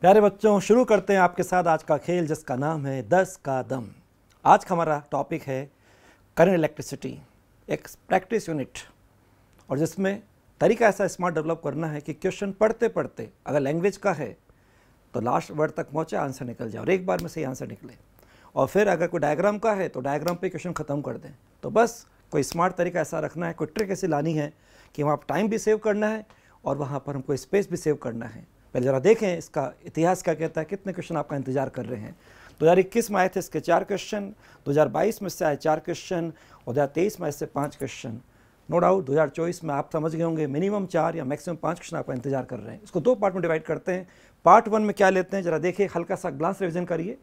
प्यारे बच्चों शुरू करते हैं आपके साथ आज का खेल जिसका नाम है दस का दम आज का हमारा टॉपिक है करंट इलेक्ट्रिसिटी एक प्रैक्टिस यूनिट और जिसमें तरीका ऐसा स्मार्ट डेवलप करना है कि क्वेश्चन पढ़ते पढ़ते अगर लैंग्वेज का है तो लास्ट वर्ड तक पहुँचे आंसर निकल जाए और एक बार में सही आंसर निकले और फिर अगर कोई डायग्राम का है तो डायग्राम पर क्वेश्चन ख़त्म कर दें तो बस कोई स्मार्ट तरीका ऐसा रखना है कोई ट्रिक ऐसी लानी है कि वहाँ टाइम भी सेव करना है और वहाँ पर हमको स्पेस भी सेव करना है पहले ज़रा देखें इसका इतिहास क्या कहता है कितने क्वेश्चन आपका इंतजार कर रहे हैं दो हज़ार इक्कीस में आए थे इसके चार क्वेश्चन दो हजार बाईस में इससे आए चार क्वेश्चन और दो हज़ार तेईस में इससे पाँच क्वेश्चन नो डाउट दो हज़ार चौबीस में आप समझ गए होंगे मिनिमम चार या मैक्सिमम पाँच क्वेश्चन आपका इंतजार कर रहे हैं इसको दो पार्ट में डिवाइड करते हैं पार्ट वन में क्या लेते हैं जरा देखिए हल्का सा ग्लांस रिविजन करिए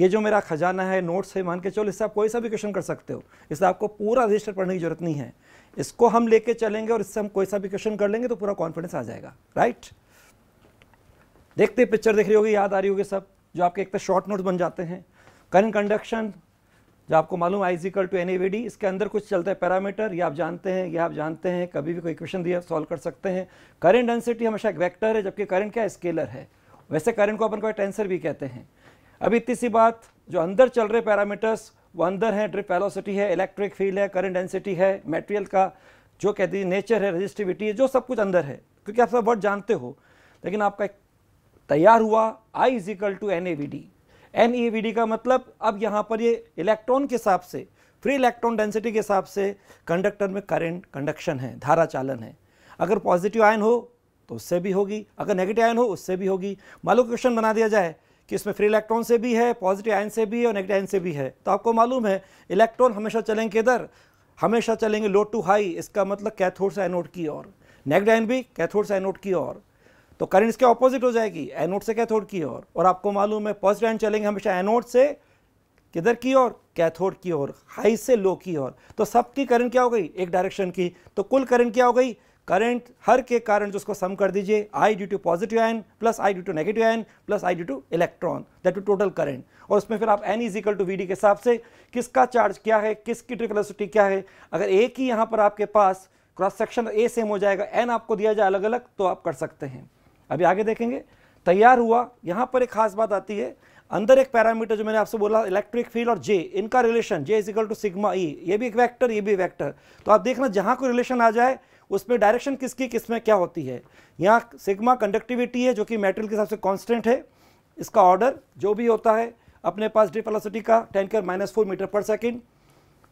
ये जो मेरा खजाना है नोट्स है मान के चलो इससे आप कोई सा भी क्वेश्चन कर सकते हो इससे आपको पूरा रजिस्टर पढ़ने की जरूरत नहीं है इसको हम लेके चलेंगे और इससे हम कोई सा भी क्वेश्चन कर लेंगे तो पूरा कॉन्फिडेंस आ जाएगा राइट देखते पिक्चर देख रही होगी याद आ रही होगी सब जो आपके एक तो शॉर्ट नोट बन जाते हैं करंट कंडक्शन जो आपको मालूम आई इजिकल टू एन इसके अंदर कुछ चलता है पैरामीटर या आप जानते हैं या आप जानते हैं कभी भी कोई इक्वेशन दिया सॉल्व कर सकते हैं करंट डेंसिटी हमेशा एक वेक्टर है जबकि करंट क्या स्केलर है वैसे करंट को अपन को टेंसर भी कहते हैं अब इतनी सी बात जो अंदर चल रहे पैरामीटर्स वो अंदर है ड्रिप वेलोसिटी है इलेक्ट्रिक फील्ड है करंट डेंसिटी है मटेरियल का जो कहती है नेचर है रजिस्टिविटी है जो सब कुछ अंदर है क्योंकि आप सब वर्ड जानते हो लेकिन आपका एक तैयार हुआ I is equal to n A we D n A we d का मतलब अब यहाँ पर ये इलेक्ट्रॉन के हिसाब से फ्री इलेक्ट्रॉन डेंसिटी के हिसाब से कंडक्टर में करंट कंडक्शन है धारा चालन है अगर पॉजिटिव आयन हो तो उससे भी होगी अगर नेगेटिव आयन हो उससे भी होगी मालूम क्वेश्चन बना दिया जाए कि इसमें फ्री इलेक्ट्रॉन से भी है पॉजिटिव आयन से भी है और नेगेटिव आयन से भी है तो आपको मालूम है इलेक्ट्रॉन हमेशा चलेंगे किधर हमेशा चलेंगे लो टू हाई इसका मतलब कैथोड से एनोड की ओर नेगेटिव आयन भी कैथोड से एनोड की ओर तो करंट इसके ऑपोजिट हो जाएगी एनोड से कैथोड की ओर और आपको मालूम है पॉजिटिव आयन चलेंगे हमेशा एनोड से किधर की ओर कैथोड की ओर हाई से लो की ओर तो सबकी करंट क्या हो गई एक डायरेक्शन की तो कुल करंट क्या हो गई करंट हर के कारण जो उसको सम कर दीजिए I due to positive ion plus I due to negative ion plus I due to electron that to total current और उसमें फिर आप n is equal to v के हिसाब से किसका चार्ज क्या है किसकी ट्रिकलसिटी क्या है अगर एक ही यहाँ पर आपके पास क्रॉस सेक्शन ए सेम हो जाएगा एन आपको दिया जाए अलग अलग तो आप कर सकते हैं अभी आगे देखेंगे तैयार हुआ यहाँ पर एक खास बात आती है अंदर एक पैरामीटर जो मैंने आपसे बोला इलेक्ट्रिक फील्ड और जे इनका relation J is equal to sigma E ये भी एक वैक्टर ये भी वैक्टर तो आप देखना जहाँ कोई रिलेशन आ जाए उसमें डायरेक्शन किसकी किसमें क्या होती है यहाँ सिग्मा कंडक्टिविटी है जो कि मेटल के हिसाब से कॉन्स्टेंट है इसका ऑर्डर जो भी होता है अपने पास डी वेलोसिटी का टेन केयर minus four metre per second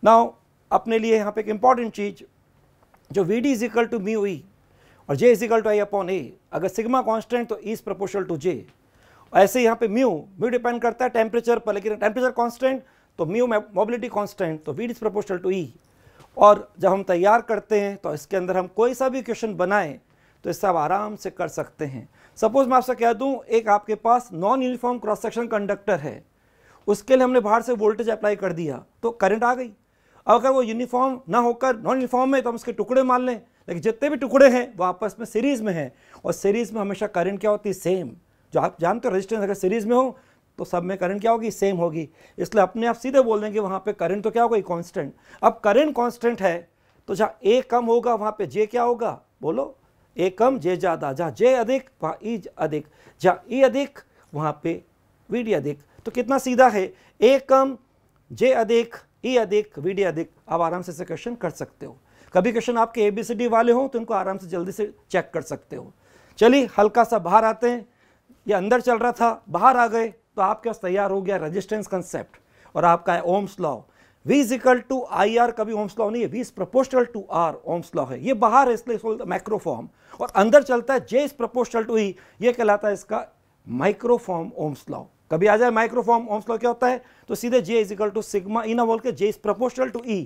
now अपने लिए यहाँ पे एक इंपॉर्टेंट चीज़ जो v d is equal to mu v और J is equal to I upon A अगर सिग्मा कांस्टेंट तो इज प्रोपोर्शल टू जे ऐसे यहाँ पे म्यू म्यू डिपेंड करता है टेम्परेचर पर लेकिन टेम्परेचर कांस्टेंट तो म्यू मोबिलिटी कांस्टेंट तो v d is proportional to E और जब हम तैयार करते हैं तो इसके अंदर हम कोई सा भी क्वेश्चन बनाएं तो इससे आप आराम से कर सकते हैं सपोज मैं आपसे कह दूं एक आपके पास non uniform cross section conductor है उसके लिए हमने बाहर से वोल्टेज अप्लाई कर दिया तो करंट आ गई अगर वो यूनिफॉर्म ना होकर नॉन यूनिफॉर्म है तो हम उसके टुकड़े मान लें लेकिन जितने भी टुकड़े हैं वो आपस में सीरीज में हैं और सीरीज में हमेशा करंट क्या होती है सेम जो आप जानते हो रेजिस्टेंस अगर सीरीज में हो तो सब में करंट क्या होगी सेम होगी इसलिए अपने आप सीधे बोल देंगे वहाँ पर करंट तो क्या होगा कॉन्स्टेंट अब करंट कॉन्स्टेंट है तो जहाँ ए कम होगा वहाँ पर जे क्या होगा बोलो ए कम जे ज़्यादा जहाँ जे अधिक वहाँ ई e अधिक जहाँ ई e अधिक वहाँ पे वी डी अधिक तो कितना सीधा है ए कम जे अधिक ई e अधिक वी डी अधिक आप आराम से क्वेश्चन कर सकते हो कभी क्वेश्चन आपके एबीसीडी वाले हों तो इनको आराम से जल्दी से चेक कर सकते हो चलिए हल्का सा बाहर आते हैं ये अंदर चल रहा था बाहर आ गए तो आपके पास तैयार हो गया रजिस्टेंस कंसेप्ट और आपका है Ohm's law V to I R कभी ओम्स लॉ नहीं है V is proportional to R Ohm's law है ये बाहर है इसलिए माइक्रोफॉर्म और अंदर चलता है जे इज प्रपोस्टल टू ई ये कहलाता है इसका माइक्रोफॉर्म ओम्स लॉ कभी आ जाए माइक्रोफॉर्म ओम्स लॉ क्या होता है तो सीधे जे इज टू सिग्मा इना बोल के जे इज प्रपोस्टल टू ई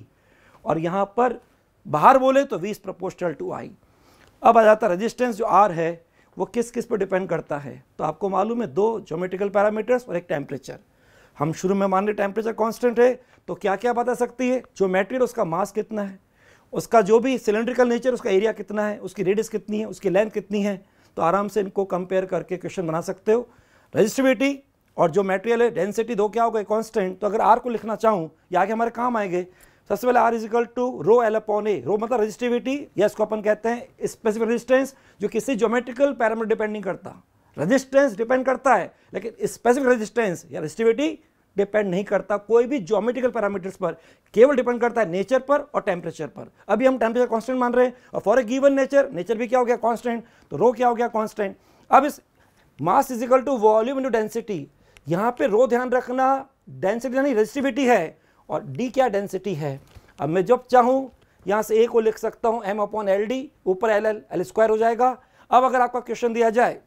और यहाँ पर बाहर बोले तो V is proportional to I अब आ जाता रजिस्टेंस जो आर है वो किस किस पर डिपेंड करता है तो आपको मालूम है दो जोमेटिकल पैरामीटर्स और एक टेम्परेचर हम शुरू में मान लें टेम्परेचर कॉन्स्टेंट है तो क्या क्या बता सकती है जो मेटेरियल उसका मास कितना है उसका जो भी सिलेंड्रिकल नेचर उसका एरिया कितना है उसकी रेडियस कितनी है उसकी लेंथ कितनी है तो आराम से इनको कंपेयर करके क्वेश्चन बना सकते हो रजिस्टिविटी और जो मेटेरियल है डेंसिटी दो क्या होगा कॉन्स्टेंट तो अगर आर को लिखना चाहूँ या आगे हमारे काम आएंगे सबसे पहले R equal to rho L upon A rho मतलब रजिस्टिविटी या इसको अपन कहते हैं स्पेसिफिक रजिस्टेंस जो किसी ज्योमेट्रिकल पैरामीटर डिपेंड नहीं करता रजिस्टेंस डिपेंड करता है लेकिन स्पेसिफिक रजिस्टेंस या रजिस्टिविटी डिपेंड नहीं करता कोई भी ज्योमेट्रिकल पैरामीटर्स पर केवल डिपेंड करता है नेचर पर और टेम्परेचर पर अभी हम टेम्परेचर कॉन्स्टेंट मान रहे हैं और for a given nature nature भी क्या हो गया कॉन्स्टेंट तो रो क्या हो गया कॉन्स्टेंट अब इस mass is equal to volume into density यहाँ पे रो ध्यान रखना डेंसिटी यानी रजिस्टिविटी है और डी क्या डेंसिटी है अब मैं जब चाहूँ यहाँ से ए को लिख सकता हूँ एम अपॉन एल डी ऊपर एल एल एल स्क्वायर हो जाएगा अब अगर आपका क्वेश्चन दिया जाए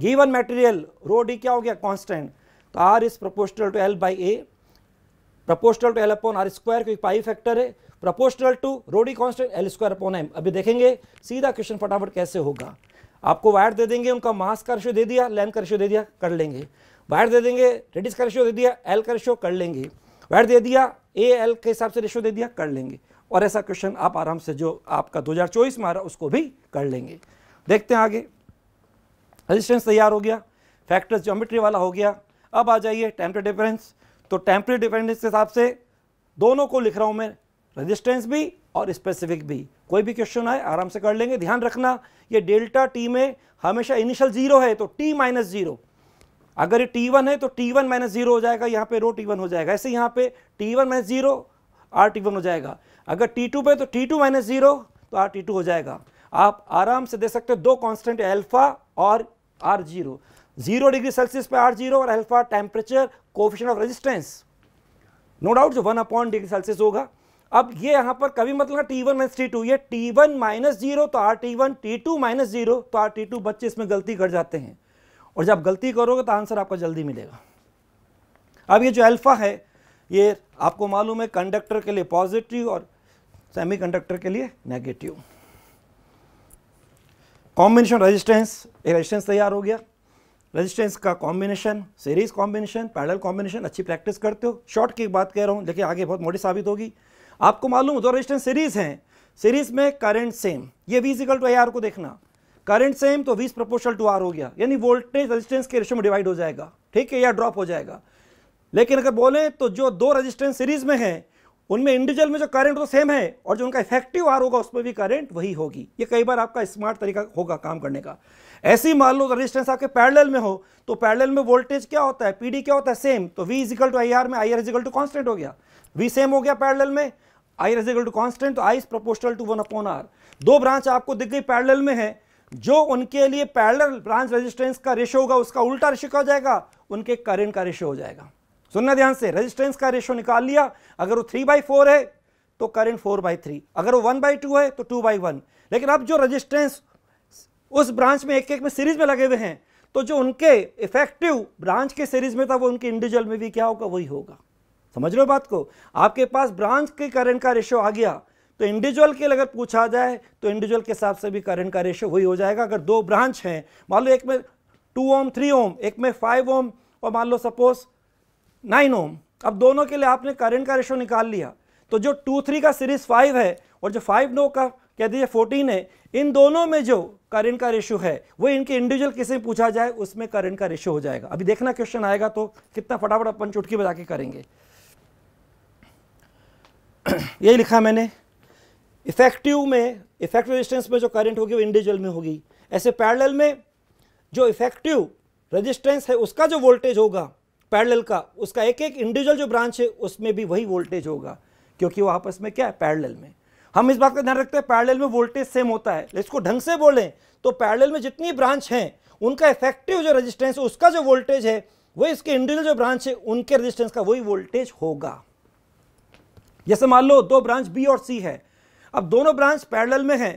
गिवन मटेरियल रो डी क्या हो गया कांस्टेंट तो R is proportional to L by A proportional to L upon R square क्योंकि पाई फैक्टर है proportional to rho d constant L square upon M अभी देखेंगे सीधा क्वेश्चन फटाफट कैसे होगा आपको वायर दे देंगे उनका मास का रेशियो दे दिया लेंथ का रेशियो दे दिया कर लेंगे वायर दे देंगे रेडिस का रेशियो दे दिया एल का रेशियो कर लेंगे वैट दे दिया ए एल के हिसाब से रेशो दे दिया कर लेंगे और ऐसा क्वेश्चन आप आराम से जो आपका 2024 में आ रहा उसको भी कर लेंगे देखते हैं आगे रजिस्टेंस तैयार हो गया फैक्टर्स जोमेट्री वाला हो गया अब आ जाइए टेम्परे डिफरेंस तो टेम्परे डिफरेंस के हिसाब से दोनों को लिख रहा हूँ मैं रजिस्टेंस भी और स्पेसिफिक भी कोई भी क्वेश्चन आए आराम से कर लेंगे ध्यान रखना ये डेल्टा टी में हमेशा इनिशियल जीरो है तो टी माइनस जीरो अगर ये टी वन है तो टी वन माइनस जीरो हो जाएगा यहाँ पे रो टी वन हो जाएगा ऐसे यहाँ पे T one minus zero R T one हो जाएगा अगर टी टू पे तो टी टू माइनस जीरो तो आर टी टू हो जाएगा आप आराम से दे सकते हो दो कांस्टेंट अल्फा और R zero zero degree Celsius पे आर जीरो और alpha temperature coefficient of resistance no doubt जो वन अपॉइंट डिग्री सेल्सियस होगा अब ये यहाँ पर कभी मतलब T one minus T to ये टी वन माइनस जीरो तो R T one T two minus zero तो आर टी टू बच्चे इसमें गलती कर जाते हैं और जब गलती करोगे तो आंसर आपको जल्दी मिलेगा अब ये जो अल्फ़ा है ये आपको मालूम है कंडक्टर के लिए पॉजिटिव और सेमीकंडक्टर के लिए नेगेटिव कॉम्बिनेशन रेजिस्टेंस एक रेजिस्टेंस तैयार हो गया रेजिस्टेंस का combination series combination parallel combination अच्छी प्रैक्टिस करते हो शॉर्ट की बात कह रहा हूँ लेकिन आगे बहुत मोटी साबित होगी आपको मालूम दो रेजिस्टेंस सीरीज हैं सीरीज में करंट सेम ये V is equal to I R को देखना करंट सेम तो वीस प्रोपोर्शल टू आर हो गया यानी वोल्टेज रेजिस्टेंस के रेशियो में डिवाइड हो जाएगा ठीक है या ड्रॉप हो जाएगा लेकिन अगर बोले तो जो दो रेजिस्टेंस सीरीज में है उनमें इंडिविजुअल में जो करंट वो सेम है और जो उनका इफेक्टिव आर होगा उसमें भी करंट वही होगी ये कई बार आपका स्मार्ट तरीका होगा काम करने का ऐसी मान लो रेजिस्टेंस आपके पैरेलल में हो तो पैरेलल में वोल्टेज क्या होता है पीडी क्या होता है सेम तो V is equal to I R में I R is equal to constant हो गया वी सेम हो गया पैरेलल में I R is equal to constant तो I is proportional to one upon R दो ब्रांच आपको दिख गई पैरेलल में है जो उनके लिए पैरल ब्रांच रेजिस्टेंस का रेशो होगा उसका उल्टा रेशो क्या हो जाएगा उनके करेंट का रेशो हो जाएगा सुनना ध्यान से रेजिस्टेंस का रेशो निकाल लिया अगर वो थ्री बाई फोर है तो करंट फोर बाई थ्री अगर वो वन बाई टू है तो टू बाई वन लेकिन अब जो रजिस्टेंस उस ब्रांच में एक एक में सीरीज में लगे हुए हैं तो जो उनके इफेक्टिव ब्रांच के सीरीज में था वो उनके इंडिविजुअल में भी क्या होगा वही होगा समझ रहे हो बात को आपके पास ब्रांच के करंट का रेशो आ गया तो इंडिविजुअल के अगर पूछा जाए तो इंडिविजुअल के हिसाब से भी करंट का रेशियो वही हो जाएगा अगर दो ब्रांच हैं मान लो एक में टू ओम थ्री ओम एक में फाइव ओम और मान लो सपोज नाइन ओम अब दोनों के लिए आपने करंट का रेशियो निकाल लिया तो जो टू थ्री का सीरीज फाइव है और जो फाइव नो का कह दीजिए फोर्टीन है इन दोनों में जो करंट का रेशियो है वो इनके इंडिविजुअल किसी में पूछा जाए उसमें करंट का रेशियो हो जाएगा अभी देखना क्वेश्चन आएगा तो कितना फटाफट अपन चुटकी बजा के करेंगे यही लिखा मैंने इफेक्टिव में इफेक्टिव रेजिस्टेंस में जो करंट होगी वो इंडिविजुअल में होगी ऐसे पैरेलल में जो इफेक्टिव रेजिस्टेंस है उसका जो वोल्टेज होगा पैरेलल का उसका एक एक इंडिविजुअल जो ब्रांच है उसमें भी वही वोल्टेज होगा क्योंकि वो आपस में क्या है पैरेलल में हम इस बात का ध्यान रखते हैं पैरेलल में वोल्टेज सेम होता है इसको ढंग से बोलें तो पैरेलल में जितनी ब्रांच हैं उनका इफेक्टिव जो रेजिस्टेंस है उसका जो वोल्टेज है वही इसके इंडिविजुअल जो ब्रांच है उनके रेजिस्टेंस का वही वोल्टेज होगा जैसे मान लो दो ब्रांच बी और सी है अब दोनों ब्रांच पैरेलल में हैं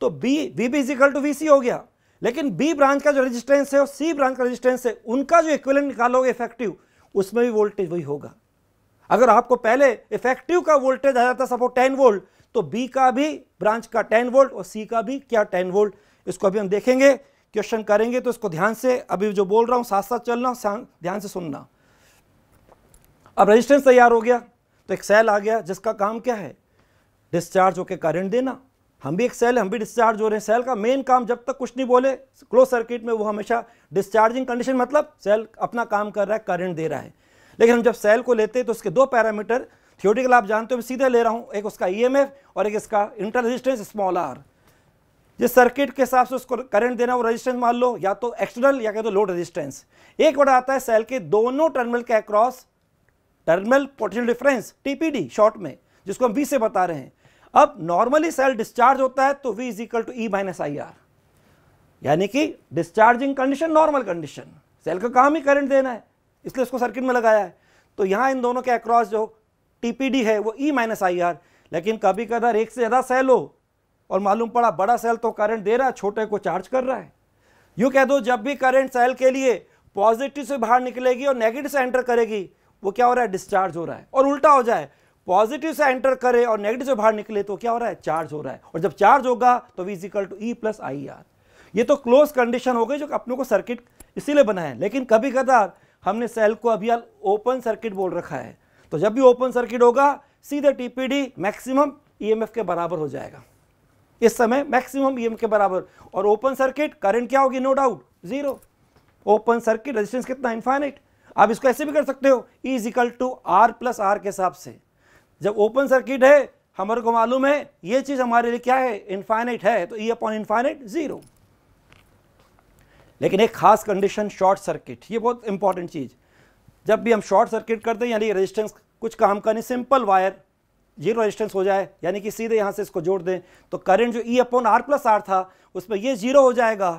तो B V B is equal to V C हो गया लेकिन बी ब्रांच का जो रेजिस्टेंस है और सी ब्रांच का रेजिस्टेंस है उनका जो इक्विलेंट निकालोगे इफेक्टिव उसमें भी वोल्टेज वही होगा अगर आपको पहले इफेक्टिव का वोल्टेज आ जाता सपोज टेन वोल्ट तो बी का भी ब्रांच का टेन वोल्ट और सी का भी क्या टेन वोल्ट इसको अभी हम देखेंगे क्वेश्चन करेंगे तो इसको ध्यान से अभी जो बोल रहा हूं साथ साथ चलना ध्यान से सुनना अब रजिस्टेंस तैयार हो गया तो एक सेल आ गया जिसका काम क्या है डिस्चार्ज होकर करंट देना हम भी एक सेल हम भी डिस्चार्ज हो रहे हैं सेल का मेन काम जब तक कुछ नहीं बोले क्लोज सर्किट में वो हमेशा डिस्चार्जिंग कंडीशन मतलब सेल अपना काम कर रहा है करंट दे रहा है लेकिन हम जब सेल को लेते हैं तो उसके दो पैरामीटर थियोटिकल आप जानते हो मैं सीधे ले रहा हूँ एक उसका ई और एक इसका इंटर रजिस्टेंस स्मॉल आर जिस सर्किट के हिसाब से उसको करंट देना वो रेजिस्टेंस मान लो या तो एक्सटर्नल या कह दो लोड रजिस्टेंस एक बड़ा आता है सेल के दोनों टर्मिनल के across terminal potential difference TPD short में जिसको हम बी से बता रहे हैं अब नॉर्मली सेल डिस्चार्ज होता है तो V is equal to E minus I R यानी कि discharging condition normal condition cell का काम ही करंट देना है इसलिए उसको सर्किट में लगाया है तो यहां इन दोनों के अक्रॉस जो टीपीडी है वो ई माइनस आई आर लेकिन कभी कदार एक से ज़्यादा सेल हो और मालूम पड़ा बड़ा सेल तो करंट दे रहा है छोटे को चार्ज कर रहा है यूँ कह दो जब भी करंट सेल के लिए पॉजिटिव से बाहर निकलेगी और नेगेटिव से एंटर करेगी वो क्या हो रहा है डिस्चार्ज हो रहा है और उल्टा हो जाए पॉजिटिव से एंटर करे और नेगेटिव से बाहर निकले तो क्या हो रहा है चार्ज हो रहा है और जब चार्ज होगा तो V is equal to E plus I R ये तो क्लोज कंडीशन हो गई जो अपने को सर्किट इसीलिए बना है लेकिन कभी कदार हमने सेल को अभी ओपन सर्किट बोल रखा है तो जब भी ओपन सर्किट होगा सीधे टीपीडी मैक्सिमम ईएमएफ के बराबर हो जाएगा इस समय मैक्सिमम ईएम e के बराबर और ओपन सर्किट करंट क्या होगी no doubt zero open circuit resistance कितना इन्फाइनाइट आप इसको ऐसे भी कर सकते हो E is equal to R plus R के हिसाब से जब ओपन सर्किट है हमारे को मालूम है ये चीज़ हमारे लिए क्या है इन्फाइनाइट है तो ई अपॉन इन्फाइनाइट ज़ीरो लेकिन एक खास कंडीशन शॉर्ट सर्किट ये बहुत इंपॉर्टेंट चीज़ जब भी हम शॉर्ट सर्किट करते हैं यानी रेजिस्टेंस कुछ काम का नहीं सिंपल वायर जीरो रेजिस्टेंस हो जाए यानी कि सीधे यहां से इसको जोड़ दें तो करंट जो E upon R plus R था उसमें ये जीरो हो जाएगा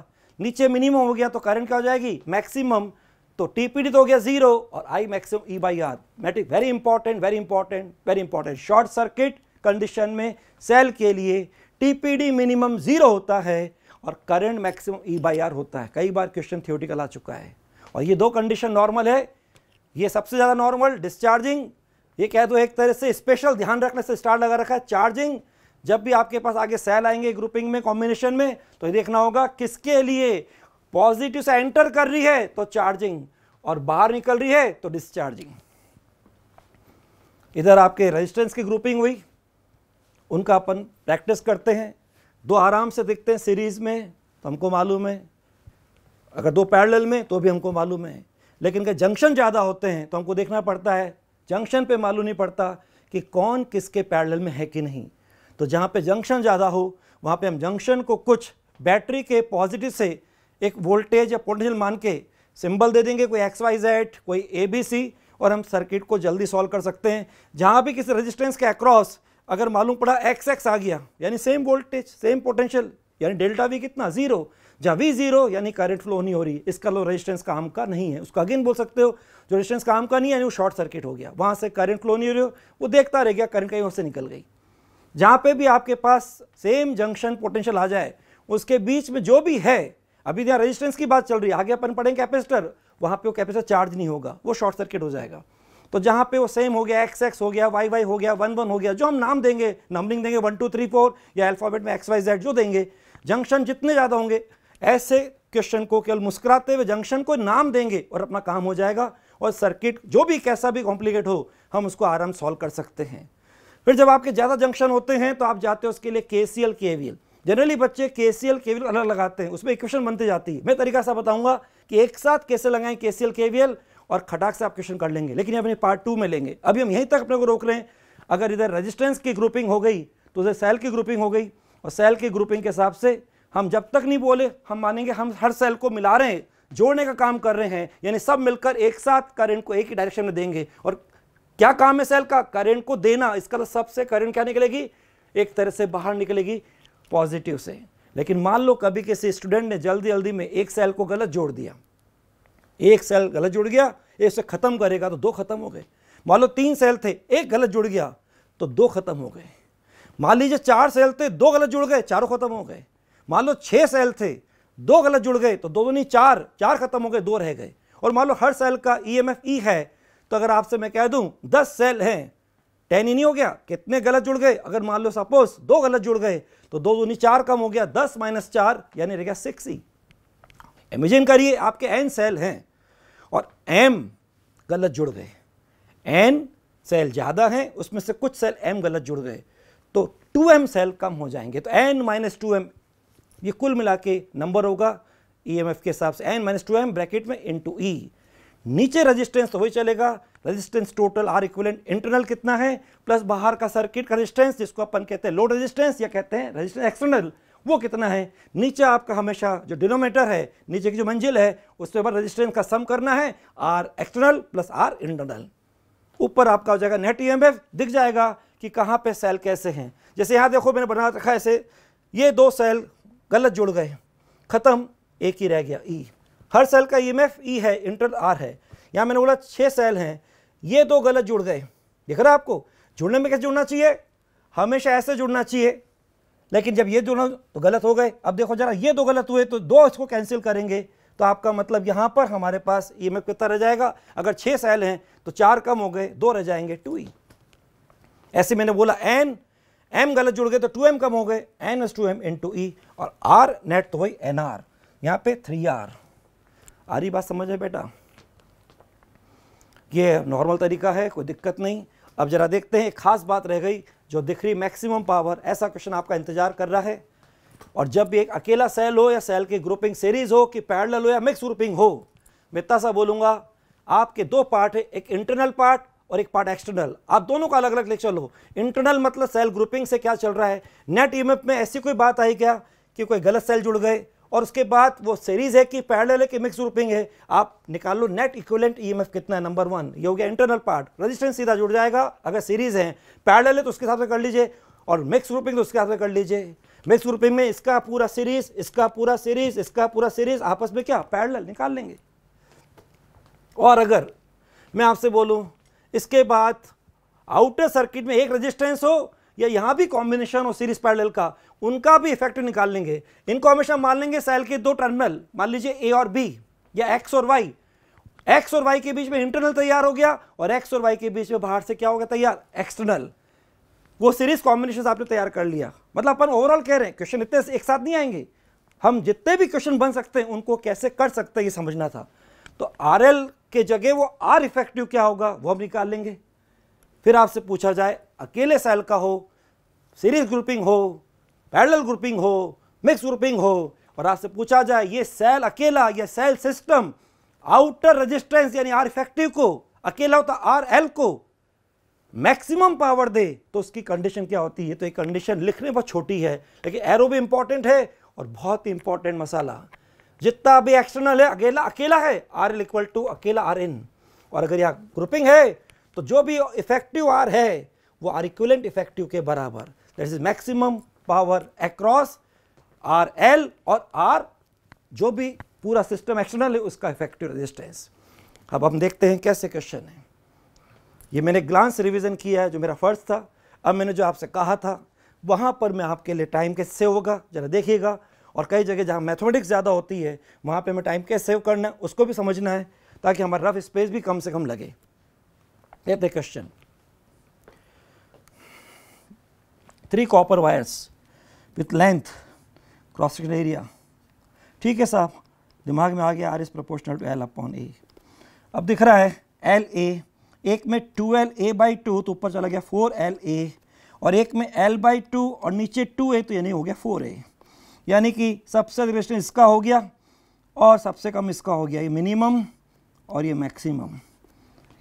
नीचे मिनिमम हो गया तो करंट क्या हो जाएगी मैक्सिमम तो टीपीडी तो हो गया जीरो और I maximum E by R मैट्रिक very important very important very important short circuit condition में सेल के लिए टीपीडी मिनिमम जीरो होता है और current maximum E by R होता है कई बार क्वेश्चन थियोटिकल आ चुका है और ये दो कंडीशन नॉर्मल है ये सबसे ज़्यादा नॉर्मल डिस्चार्जिंग ये कह दो एक तरह से स्पेशल ध्यान रखने से स्टार लगा रखा है चार्जिंग जब भी आपके पास आगे सेल आएंगे ग्रुपिंग में कॉम्बिनेशन में तो ये देखना होगा किसके लिए पॉजिटिव से एंटर कर रही है तो चार्जिंग और बाहर निकल रही है तो डिस्चार्जिंग इधर आपके रेजिस्टेंस की ग्रुपिंग हुई उनका अपन प्रैक्टिस करते हैं दो आराम से देखते हैं सीरीज में तो हमको मालूम है अगर दो पैरेलल में तो भी हमको मालूम है लेकिन अगर जंक्शन ज़्यादा होते हैं तो हमको देखना पड़ता है जंक्शन पे मालूम नहीं पड़ता कि कौन किसके पैरेलल में है कि नहीं तो जहाँ पे जंक्शन ज़्यादा हो वहाँ पे हम जंक्शन को कुछ बैटरी के पॉजिटिव से एक वोल्टेज या पोटेंशियल मान के सिंबल दे देंगे कोई एक्स वाई जेड कोई ए बी सी और हम सर्किट को जल्दी सॉल्व कर सकते हैं जहाँ भी किसी रेजिस्टेंस के अक्रॉस अगर मालूम पड़ा एक्स एक्स आ गया यानी सेम वोल्टेज सेम पोटेंशियल यानी डेल्टा वी कितना जीरो जहाँ वी जीरो यानी करंट फ्लो नहीं हो रही इसका लो रेजिस्टेंस काम का नहीं है उसको अगेन बोल सकते हो जो रेजिस्टेंस काम का नहीं है वो शॉर्ट सर्किट हो गया वहाँ से करंट फ्लो नहीं हो रही हो वो देखता रह गया करंट कहीं और से निकल गई जहाँ पे भी आपके पास सेम जंक्शन पोटेंशियल आ जाए उसके बीच में जो भी है अभी यहाँ रेजिस्टेंस की बात चल रही है आगे अपन पढ़ेंगे कैपेसिटर वहाँ पे वो कैपेसिटर चार्ज नहीं होगा वो शॉर्ट सर्किट हो जाएगा तो जहाँ पे वो सेम हो गया एक्स एक्स हो गया वाई वाई हो गया वन वन हो गया जो हम नाम देंगे नंबरिंग देंगे वन टू थ्री फोर या अल्फाबेट में एक्स वाई जेड जो देंगे जंक्शन जितने ज़्यादा होंगे ऐसे क्वेश्चन को केवल मुस्कुराते हुए जंक्शन को नाम देंगे और अपना काम हो जाएगा और सर्किट जो भी कैसा भी कॉम्प्लिकेट हो हम उसको आराम सॉल्व कर सकते हैं फिर जब आपके ज़्यादा जंक्शन होते हैं तो आप जाते हो उसके लिए K C L K V L generally बच्चे के सी एल केवीएल अलग लगाते हैं उसमें इक्वेशन बनते जाती है मैं तरीका सा बताऊंगा कि एक साथ कैसे लगाएं के सी एल केवीएल और खटाक से आप क्वेश्चन कर लेंगे लेकिन अपने पार्ट टू में लेंगे अभी हम यहीं तक अपने को रोक रहे हैं अगर इधर रजिस्टेंस की ग्रुपिंग हो गई तो उधर सेल की ग्रुपिंग हो गई और सेल की ग्रुपिंग के हिसाब से हम जब तक नहीं बोले हम मानेंगे हम हर सेल को मिला रहे हैं जोड़ने का काम कर रहे हैं यानी सब मिलकर एक साथ करेंट को एक ही डायरेक्शन में देंगे और क्या काम है सेल का करेंट को देना इसका तो सबसे करेंट क्या निकलेगी एक तरह से बाहर निकलेगी पॉजिटिव से लेकिन मान लो कभी किसी स्टूडेंट ने जल्दी जल्दी में एक सेल को गलत जोड़ दिया एक सेल गलत जुड़ गया एक ख़त्म करेगा तो दो ख़त्म हो गए मान लो तीन सेल थे एक गलत जुड़ गया तो दो ख़त्म हो गए मान लीजिए चार सेल थे दो गलत जुड़ गए चारों ख़त्म हो गए मान लो छः सेल थे दो गलत जुड़ गए तो दो नहीं चार चार ख़त्म हो गए दो रह गए और मान लो हर सेल का ई एम एफ ई है तो अगर आपसे मैं कह दूं दस सेल हैं टेन ही नहीं हो गया कितने गलत जुड़ गए अगर मान लो सपोज दो गलत जुड़ गए तो दो दूनी चार कम हो गया दस माइनस चार यानी रह गया सिक्स ही इमेजिन करिए आपके एन सेल हैं और एम गलत जुड़ गए एन सेल ज़्यादा हैं उसमें से कुछ सेल एम गलत जुड़ गए तो टू एम सेल कम हो जाएंगे तो एन माइनस टू एम ये कुल मिला के नंबर होगा ई एम एफ के हिसाब से N minus two M bracket में इन टू ई नीचे रजिस्टेंस तो वही चलेगा resistance total R equivalent internal कितना है प्लस बाहर का सर्किट का रेजिस्टेंस जिसको अपन कहते हैं लोड रेजिस्टेंस या कहते हैं रेजिस्टेंस एक्सटर्नल वो कितना है नीचे आपका हमेशा जो डिनोमीटर है नीचे की जो मंजिल है उसके ऊपर रेजिस्टेंस का सम करना है R external plus R internal ऊपर आपका हो जाएगा नेट ई दिख जाएगा कि कहाँ पर सेल कैसे हैं जैसे यहाँ देखो मैंने बना रखा ऐसे ये दो सेल गलत जुड़ गए ख़त्म एक ही रह गया ई e. हर सेल का ई e ई e है इंटरनल आर है यहाँ मैंने बोला छः सेल हैं ये दो गलत जुड़ गए दिख रहा आपको जुड़ने में कैसे जुड़ना चाहिए हमेशा ऐसे जुड़ना चाहिए लेकिन जब ये दोनों तो गलत हो गए अब देखो जरा ये दो गलत हुए तो दो इसको कैंसिल करेंगे तो आपका मतलब यहां पर हमारे पास ई एम एफ कितना रह जाएगा अगर छह सेल हैं तो चार कम हो गए दो रह जाएंगे टू ई e। ऐसे मैंने बोला एन एम गलत जुड़ गए तो टू एम कम हो गए N S two M into E और आर नेट तो वही एन आर यहाँ पे थ्री आर आ रही बात समझ है बेटा ये नॉर्मल तरीका है कोई दिक्कत नहीं अब ज़रा देखते हैं एक ख़ास बात रह गई जो दिख रही मैक्सिमम पावर ऐसा क्वेश्चन आपका इंतजार कर रहा है और जब भी एक अकेला सेल हो या सेल की ग्रुपिंग सीरीज़ हो कि पैरल हो या मिक्स ग्रुपिंग हो मैं इतना सा बोलूंगा आपके दो पार्ट है एक इंटरनल पार्ट और एक पार्ट एक्सटर्नल आप दोनों का अलग अलग लेक्चर लो इंटरनल मतलब सेल ग्रुपिंग से क्या चल रहा है नेट ईम में ऐसी कोई बात आई क्या कि कोई गलत सेल जुड़ गए और उसके बाद वो सीरीज है कि पैरेलल है कि मिक्स ग्रुपिंग है आप निकाल लो नेट इक्वलेंट ईएमएफ कितना है नंबर वन ये हो गया इंटरनल पार्ट रजिस्टेंस सीधा जुड़ जाएगा अगर सीरीज है पैरेलल है तो उसके हिसाब से कर लीजिए और मिक्स ग्रुपिंग तो उसके हिसाब से कर लीजिए मिक्स ग्रुपिंग में इसका पूरा सीरीज इसका पूरा सीरीज इसका पूरा सीरीज आपस में क्या पैरल निकाल लेंगे और अगर मैं आपसे बोलूँ इसके बाद आउटर सर्किट में एक रजिस्टेंस हो या यहां भी कॉम्बिनेशन हो सीरीज पैरल का उनका भी इफेक्ट निकाल लेंगे इनको हमेशा मान लेंगे सेल के दो टर्मिनल मान लीजिए ए और बी या एक्स और वाई एक्स और वाई के बीच में इंटरनल तैयार हो गया और एक्स और वाई के बीच में बाहर से क्या हो गया तैयार एक्सटर्नल वो सीरीज कॉम्बिनेशन आपने तैयार कर लिया मतलब अपन ओवरऑल कह रहे हैं क्वेश्चन इतने एक साथ नहीं आएंगे हम जितने भी क्वेश्चन बन सकते हैं उनको कैसे कर सकते हैं ये समझना था तो आर एल के जगह वो आर इफेक्टिव क्या होगा वो हम निकाल लेंगे फिर आपसे पूछा जाए अकेले सेल का हो सीरीज ग्रुपिंग हो पैरेलल ग्रुपिंग हो मिक्स ग्रुपिंग हो और आपसे पूछा जाए ये सेल अकेला या सेल सिस्टम आउटर रजिस्टेंस यानी आर इफेक्टिव को अकेला होता आर एल को मैक्सिमम पावर दे तो उसकी कंडीशन क्या होती है तो ये कंडीशन लिखने पर छोटी है लेकिन एरो भी इंपॉर्टेंट है और बहुत ही इंपॉर्टेंट मसाला जितना भी एक्सटर्नल है अकेला अकेला है आर एल इक्वल टू अकेला आर इन और अगर यहाँ ग्रुपिंग है तो जो भी इफेक्टिव आर है वो आर इक्वलेंट इफेक्टिव के बराबर that is maximum power across R L और आर जो भी पूरा सिस्टम एक्सटर्नल है उसका इफेक्टिव रेजिस्टेंस अब हम देखते हैं कैसे क्वेश्चन है ये मैंने ग्लांस रिवीजन किया है जो मेरा फर्ज था अब मैंने जो आपसे कहा था वहाँ पर मैं आपके लिए टाइम कैसे सेव होगा ज़रा देखिएगा और कई जगह जहाँ मैथमेटिक्स ज़्यादा होती है वहाँ पे मैं टाइम कैसे सेव करना है उसको भी समझना है ताकि हमारा रफ स्पेस भी कम से कम लगे कहते question three copper wires with length cross section area ठीक है साहब दिमाग में आ गया R is proportional to L upon A अब दिख रहा है एल ए एक में two L A by two तो ऊपर चला गया फोर एल ए और एक में एल बाई टू और नीचे टू ए तो यानी हो गया फोर ए यानी कि सबसे रिलेशन इसका हो गया और सबसे कम इसका हो गया ये मिनिमम और ये मैक्सिमम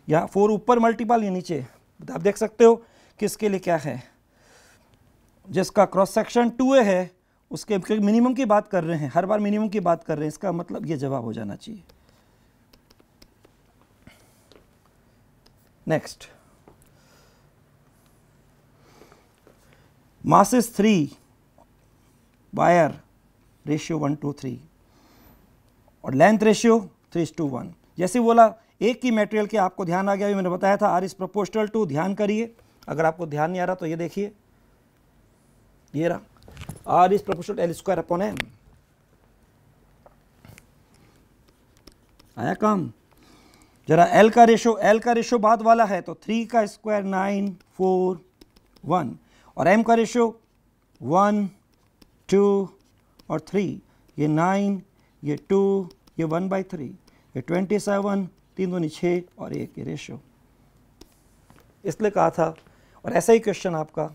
या फोर ऊपर मल्टीपल ये नीचे आप देख सकते हो किसके लिए क्या है जिसका क्रॉस सेक्शन टू ए है उसके मिनिमम की बात कर रहे हैं हर बार मिनिमम की बात कर रहे हैं इसका मतलब ये जवाब हो जाना चाहिए next masses three wire ratio one two three और length ratio three two one जैसे बोला एक ही मटेरियल के आपको ध्यान आ गया मैंने बताया था आर इस प्रपोस्टल टू ध्यान करिए अगर आपको ध्यान नहीं आ रहा तो ये देखिए ये रहा R is proportional L square upon M आया काम जरा एल का रेशो एल का रेशो बाद वाला है तो थ्री का स्क्वायर नाइन फोर वन और एम का रेशो वन टू और थ्री ये नाइन ये टू ये वन बाई थ्री ये ट्वेंटी सेवन तीन दोनों छः और एक ये रेशो इसलिए कहा था और ऐसा ही क्वेश्चन आपका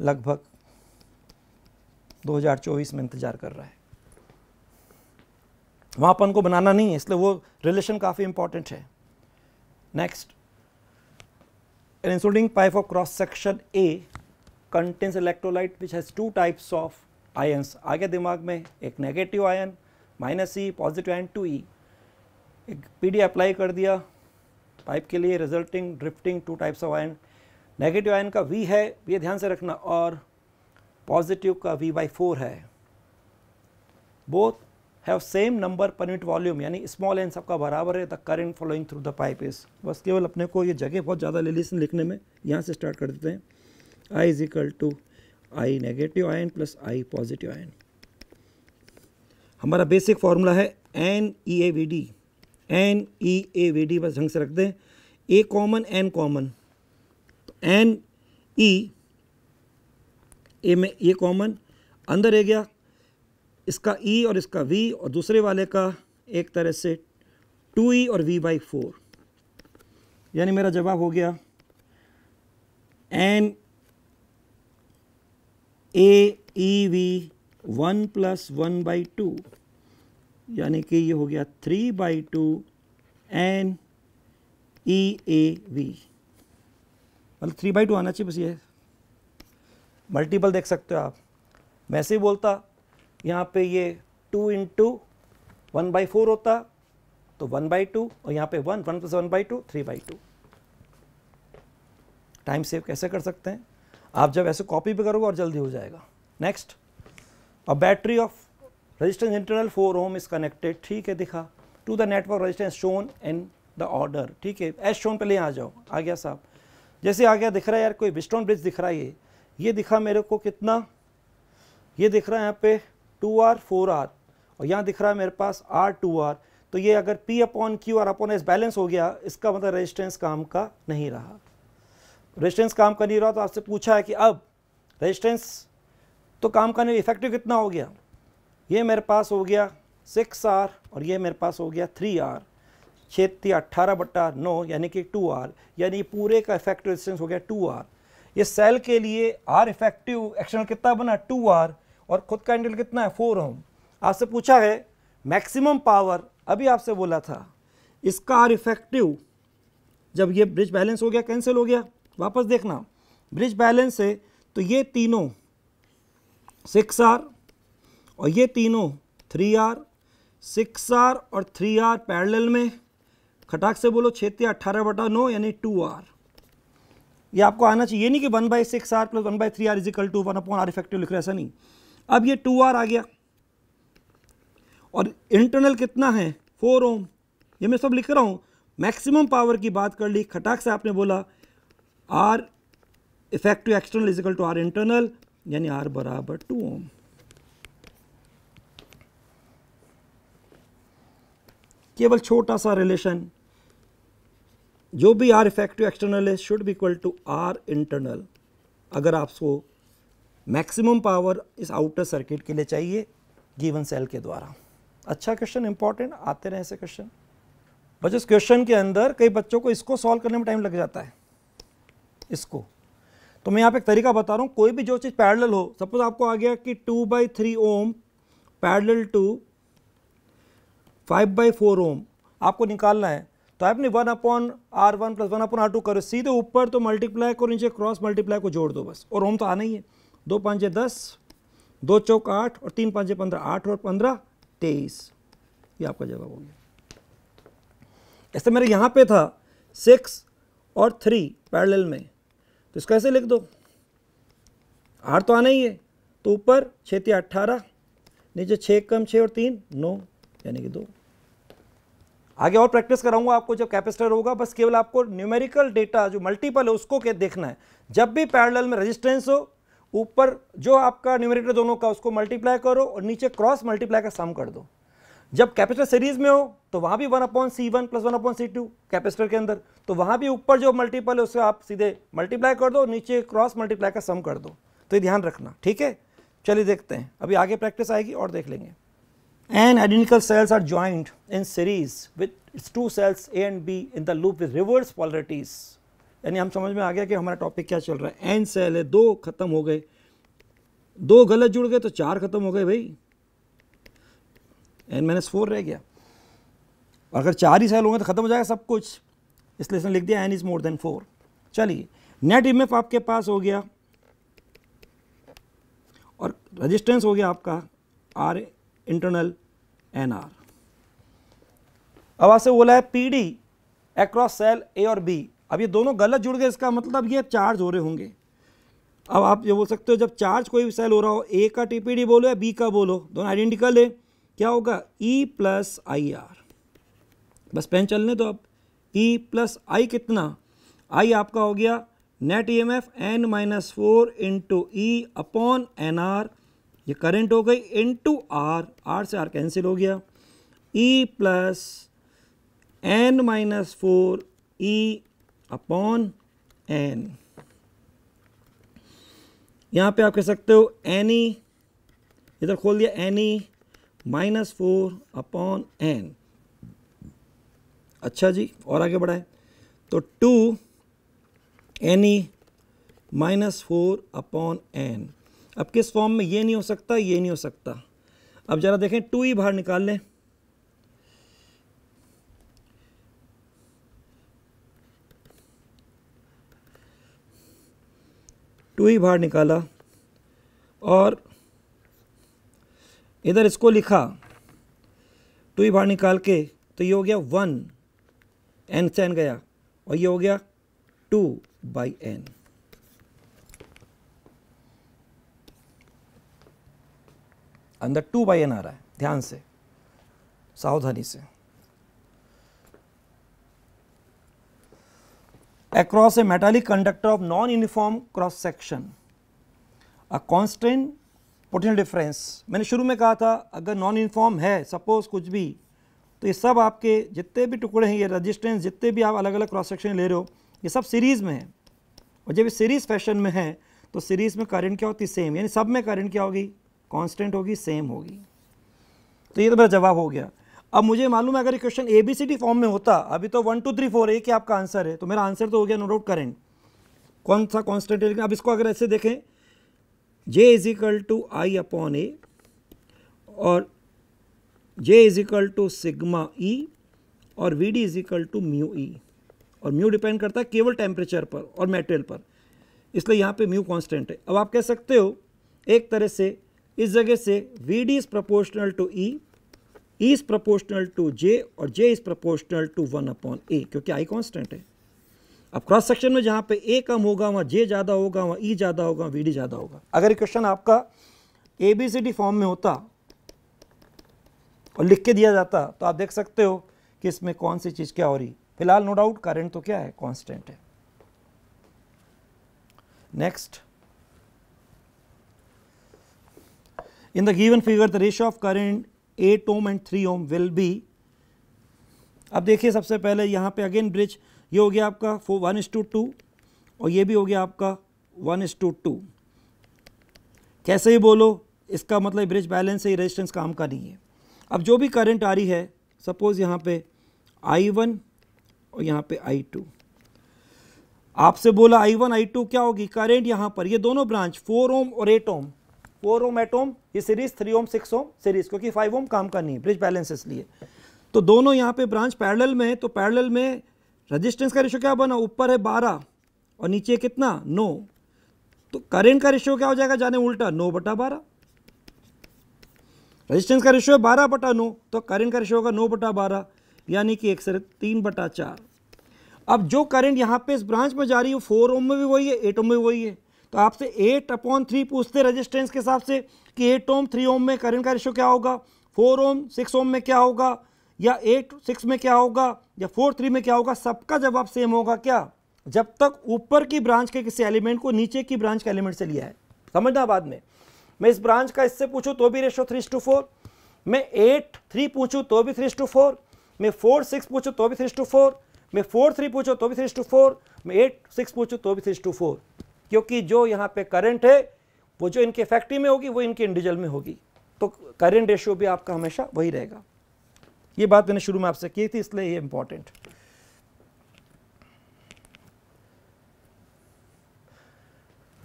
लगभग 2024 में इंतज़ार कर रहा है वहां अपन को बनाना नहीं है इसलिए वो रिलेशन काफ़ी इंपॉर्टेंट है next an insulating pipe of cross section A contains electrolyte which has two types of ions आगे दिमाग में एक negative ion minus E positive ion two E एक पी अप्लाई कर दिया पाइप के लिए resulting drifting two types of ion negative ion का वी है ये ध्यान से रखना और पॉजिटिव का वी बाई फोर है both have same number per unit volume यानी स्मॉल एन सबका बराबर है the current following through the pipe is बस केवल अपने को ये जगह बहुत ज़्यादा ले ली लिखने में यहाँ से स्टार्ट कर देते हैं I is equal to I negative ion plus I positive ion हमारा बेसिक फॉर्मूला है N E A we D N E A we D बस ढंग से रख दें A common N common N E A में ए कॉमन अंदर रह गया इसका ई e और इसका वी और दूसरे वाले का एक तरह से टू ई e और वी बाई फोर यानी मेरा जवाब हो गया N A E V one plus one by two यानी कि ये हो गया three by two N E A V मतलब थ्री बाई टू आना चाहिए बस ये मल्टीपल देख सकते हो आप मैं ही बोलता यहाँ पे ये two into one by four होता तो वन बाई टू और यहाँ पे one one plus one by two three by two time save कैसे कर सकते हैं आप जब ऐसे कॉपी भी करोगे और जल्दी हो जाएगा नेक्स्ट और battery of resistance internal four ohm is connected ठीक है दिखा to the network resistance shown in the order ठीक है एस शोन पहले ले आ जाओ आ गया साहब जैसे आ गया दिख रहा है यार कोई विस्टोन ब्रिज दिख रहा है ये ये दिखा मेरे को कितना ये दिख रहा है यहाँ पे टू आर फोर आर और यहाँ दिख रहा है मेरे पास आर टू आर तो ये अगर P upon Q R upon S balance हो गया इसका मतलब रेजिस्टेंस काम का नहीं रहा रेजिस्टेंस काम का नहीं रहा तो आपसे पूछा है कि अब रेजिस्टेंस तो काम का नहीं इफेक्टिव कितना हो गया ये मेरे पास हो गया सिक्स आर और ये मेरे पास हो गया थ्री आर छेती अट्ठारह बट्टा नौ यानी कि टू आर यानी पूरे का इफेक्टिव रेजिस्टेंस हो गया टू आर ये सेल के लिए आर इफेक्टिव एक्सटर्नल कितना बना टू आर और खुद का इंटरनल कितना है फोर ओम आपसे पूछा है मैक्सिमम पावर अभी आपसे बोला था इसका आर इफेक्टिव जब ये ब्रिज बैलेंस हो गया कैंसिल हो गया वापस देखना ब्रिज बैलेंस है तो ये तीनों सिक्स आर और ये तीनों थ्री आर सिक्स आर और थ्री आर पैरल में खटाक से बोलो छेती अट्ठारह बटा नौ यानी टू आर ये आपको आना चाहिए ये नहीं कि one by six R plus one by three R is equal to one upon R effective लिख रहा है ऐसा नहीं अब ये टू आर आ गया और इंटरनल कितना है फोर ओम ये मैं सब लिख रहा हूँ मैक्सिमम पावर की बात कर ली खटाक से आपने बोला R effective external equal to R internal यानी आर बराबर टू ओम केवल छोटा सा रिलेशन जो भी आर इफेक्टिव एक्सटर्नल है शुड भी इक्वल टू आर इंटरनल अगर आपको मैक्सिमम पावर इस आउटर सर्किट के लिए चाहिए गिवन सेल के द्वारा अच्छा क्वेश्चन इंपॉर्टेंट आते रहे ऐसे क्वेश्चन बस इस क्वेश्चन के अंदर कई बच्चों को इसको सॉल्व करने में टाइम लग जाता है इसको तो मैं यहाँ पे एक तरीका बता रहा हूँ कोई भी जो चीज़ पैरेलल हो सपोज आपको आ गया कि two by three ohm parallel to five by four ohm आपको निकालना है तो आपने one upon R one plus one upon R two करो सीधे ऊपर तो मल्टीप्लाई को नीचे क्रॉस मल्टीप्लाई को जोड़ दो बस और होम तो आना ही है दो पाँचे दस दो चौक आठ और तीन पाँचे पंद्रह आठ और पंद्रह तेईस ये आपका जवाब हो गया ऐसे मेरे यहाँ पे था सिक्स और थ्री पैरेलल में तो इसको ऐसे लिख दो आठ तो आना ही है तो ऊपर छः तीन अट्ठारह नीचे छः कम छः और तीन नौ यानी कि दो आगे और प्रैक्टिस कराऊंगा आपको जब कैपेसिटर होगा बस केवल आपको न्यूमेरिकल डेटा जो मल्टीपल है उसको के देखना है जब भी पैरेलल में रेजिस्टेंस हो ऊपर जो आपका न्यूमेरिकल दोनों का उसको मल्टीप्लाई करो और नीचे क्रॉस मल्टीप्लाई का सम कर दो जब कैपेसिटर सीरीज में हो तो वहाँ भी one upon C one plus one upon C two capacitor के अंदर तो वहाँ भी ऊपर जो मल्टीपल है उससे आप सीधे मल्टीप्लाई कर दो नीचे क्रॉस मल्टीप्लाई का सम कर दो तो ये ध्यान रखना ठीक है चलिए देखते हैं अभी आगे प्रैक्टिस आएगी और देख लेंगे and identical cells are joined in series with its two cells A and B in the loop with reverse polarities यानी हम समझ में आ गया कि हमारा टॉपिक क्या चल रहा है एन सेल है दो खत्म हो गए दो गलत जुड़ गए तो चार खत्म हो गए भाई एन माइनस फोर रह गया अगर चार ही सेल होंगे तो खत्म हो जाएगा सब कुछ इसलिए इसने लिख दिया N is more than four चलिए नेट इमेफ आपके पास हो गया और रजिस्टेंस हो गया आपका आर इंटरनल एन आर अब आपसे बोला है P D across cell A और बी अब ये दोनों गलत जुड़ गए इसका मतलब ये चार्ज हो रहे होंगे अब आप ये बोल सकते हो जब चार्ज कोई सेल हो रहा हो ए का टीपीडी बोलो या बी का बोलो दोनों आइडेंटिकल है क्या होगा ई प्लस आई आर बस पेन चलने तो अब ई प्लस आई कितना आई आपका हो गया net E M F N minus four into E upon N R ये करंट हो गई इन टू आर आर से आर कैंसिल हो गया E plus N minus four E upon N यहां पे आप कह सकते हो एनी e, इधर खोल दिया N E minus four upon N अच्छा जी और आगे बढ़ाए तो two N E minus four upon N अब किस फॉर्म में ये नहीं हो सकता ये नहीं हो सकता अब ज़रा देखें टू ही बाहर निकाल लें टू ही बाहर निकाला और इधर इसको लिखा टू ही बाहर निकाल के तो ये हो गया वन एन से एन गया और ये हो गया टू बाई एन अंदर टू बाई एन आ रहा है ध्यान से सावधानी से across a metallic conductor of non uniform cross section a constant potential difference मैंने शुरू में कहा था अगर नॉन यूनिफॉर्म है सपोज कुछ भी तो ये सब आपके जितने भी टुकड़े हैं ये रजिस्टेंस जितने भी आप अलग अलग क्रॉस सेक्शन ले रहे हो ये सब सीरीज़ में है और जब ये सीरीज़ फैशन में है तो सीरीज़ में करंट क्या होती सेम यानी सब में करंट क्या होगी कांस्टेंट होगी सेम होगी तो ये तो मेरा जवाब हो गया अब मुझे मालूम है अगर ये question A B C D form में होता अभी तो one two three four A के आपका आंसर है तो मेरा आंसर तो हो गया नो डाउट करेंट कौन सा कॉन्स्टेंट है लेकिन अब इसको अगर ऐसे देखें J is equal to I upon A और J is equal to sigma E और V D is equal to mu E और म्यू डिपेंड करता है केवल टेम्परेचर पर और मेटेरियल पर इसलिए यहाँ पे म्यू कांस्टेंट है अब आप कह सकते हो एक तरह से इस जगह से V D is proportional to E E is proportional to J और J is proportional to one upon A क्योंकि आई कॉन्स्टेंट है अब क्रॉस सेक्शन में जहां पे ए कम होगा वहां जे ज़्यादा होगा वहां ई e ज़्यादा होगा वी डी ज़्यादा होगा अगर क्वेश्चन आपका A B C D form में होता और लिख के दिया जाता तो आप देख सकते हो कि इसमें कौन सी चीज़ क्या हो रही फिलहाल नो डाउट करंट तो क्या है कॉन्स्टेंट है next In the given figure the ratio of current 8 ohm and 3 ohm will be अब देखिए सबसे पहले यहाँ पे अगेन ब्रिज ये हो गया आपका four one is two two और ये भी हो गया आपका वन इस टू टू कैसे ही बोलो इसका मतलब ब्रिज बैलेंस से ही रेजिस्टेंस काम का नहीं है अब जो भी करंट आ रही है सपोज़ यहाँ पे आई वन और यहाँ पे आई टू आपसे बोला आई वन आई टू क्या होगी करंट यहाँ पर ये दोनों ब्रांच फोर ओम और eight ohm four ohm eight ohm ये series three ohm six ohm series क्योंकि फाइव ओम काम करनी है ब्रिज बैलेंस इसलिए तो दोनों यहाँ पे ब्रांच पैरेलल में है तो पैरेलल में रेजिस्टेंस का रेशियो क्या बना ऊपर है बारह और नीचे कितना नो तो करेंट का रेशियो क्या हो जाएगा जाने उल्टा नो बटा बारह रेजिस्टेंस का रेशियो है बारह बटा नो तो करेंट का रेशियो होगा नो बटा बारह यानी कि एक सर तीन बटा चार अब जो करंट यहाँ पे इस ब्रांच में जा रही है फोर ओम में भी वही है एट ओम में भी वही है तो आपसे एट अपॉन थ्री पूछते रेजिस्टेंस के हिसाब से कि एट ओम थ्री ओम में करंट का रेशो क्या होगा फोर ओम सिक्स ओम में क्या होगा या एट सिक्स में क्या होगा या फोर थ्री में क्या होगा सबका जवाब सेम होगा क्या जब तक ऊपर की ब्रांच के किसी एलिमेंट को नीचे की ब्रांच के एलिमेंट से लिया है समझना बाद में मैं इस ब्रांच का इससे पूछूँ तो भी रेशो थ्री टू फोर मैं एट थ्री पूछूँ तो भी थ्री टू फोर मैं फोर सिक्स पूछूँ तो भी थ्री टू फोर मैं फोर थ्री पूछूँ तो भी थ्री टू फोर मैं एट सिक्स पूछूँ तो भी थ्री टू फोर क्योंकि जो यहाँ पे करंट है वो जो इनके फैक्ट्री में होगी वो इनके इंडिविजुअल में होगी तो करंट रेशियो भी आपका हमेशा वही रहेगा ये बात मैंने शुरू में आपसे की थी इसलिए ये इंपॉर्टेंट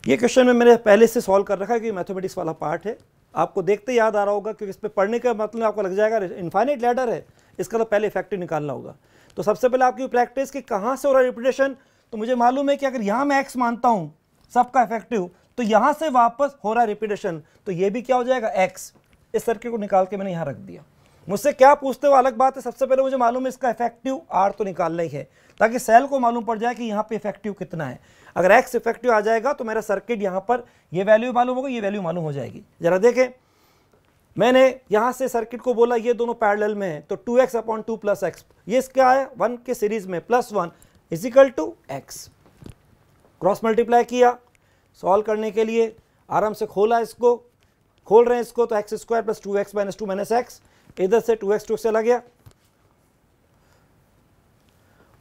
ये क्वेश्चन में मैंने पहले से सॉल्व कर रखा है कि मैथमेटिक्स वाला पार्ट है आपको देखते याद आ रहा होगा क्योंकि इस पर पढ़ने का मतलब आपको लग जाएगा इन्फाइनाइट लैडर है इसका तो पहले इफेक्टिव निकालना होगा तो सबसे पहले आपकी प्रैक्टिस कि कहाँ से हो रहा है रिपीटेशन तो मुझे मालूम है कि अगर यहाँ मैं एक्स मानता हूँ सबका इफेक्टिव तो यहां से वापस हो रहा है रिपीटेशन तो ये भी क्या हो जाएगा एक्स इस सर्किट को निकाल के मैंने यहां रख दिया मुझसे क्या पूछते हो अलग बात है सबसे पहले मुझे मालूम है इसका इफेक्टिव आर तो निकालना ही है ताकि सेल को मालूम पड़ जाए कि यहाँ पे इफेक्टिव कितना है अगर एक्स इफेक्टिव आ जाएगा तो मेरा सर्किट यहाँ पर ये वैल्यू मालूम होगा ये वैल्यू मालूम हो जाएगी जरा देखें मैंने यहाँ से सर्किट को बोला ये दोनों पैरल में तो है तो two X upon two plus X ये इसका है वन के सीरीज में plus one equal to X cross multiply किया सॉल्व करने के लिए आराम से खोला इसको खोल रहे हैं इसको तो X square plus two X minus two minus X इधर से टू एक्स टू चला गया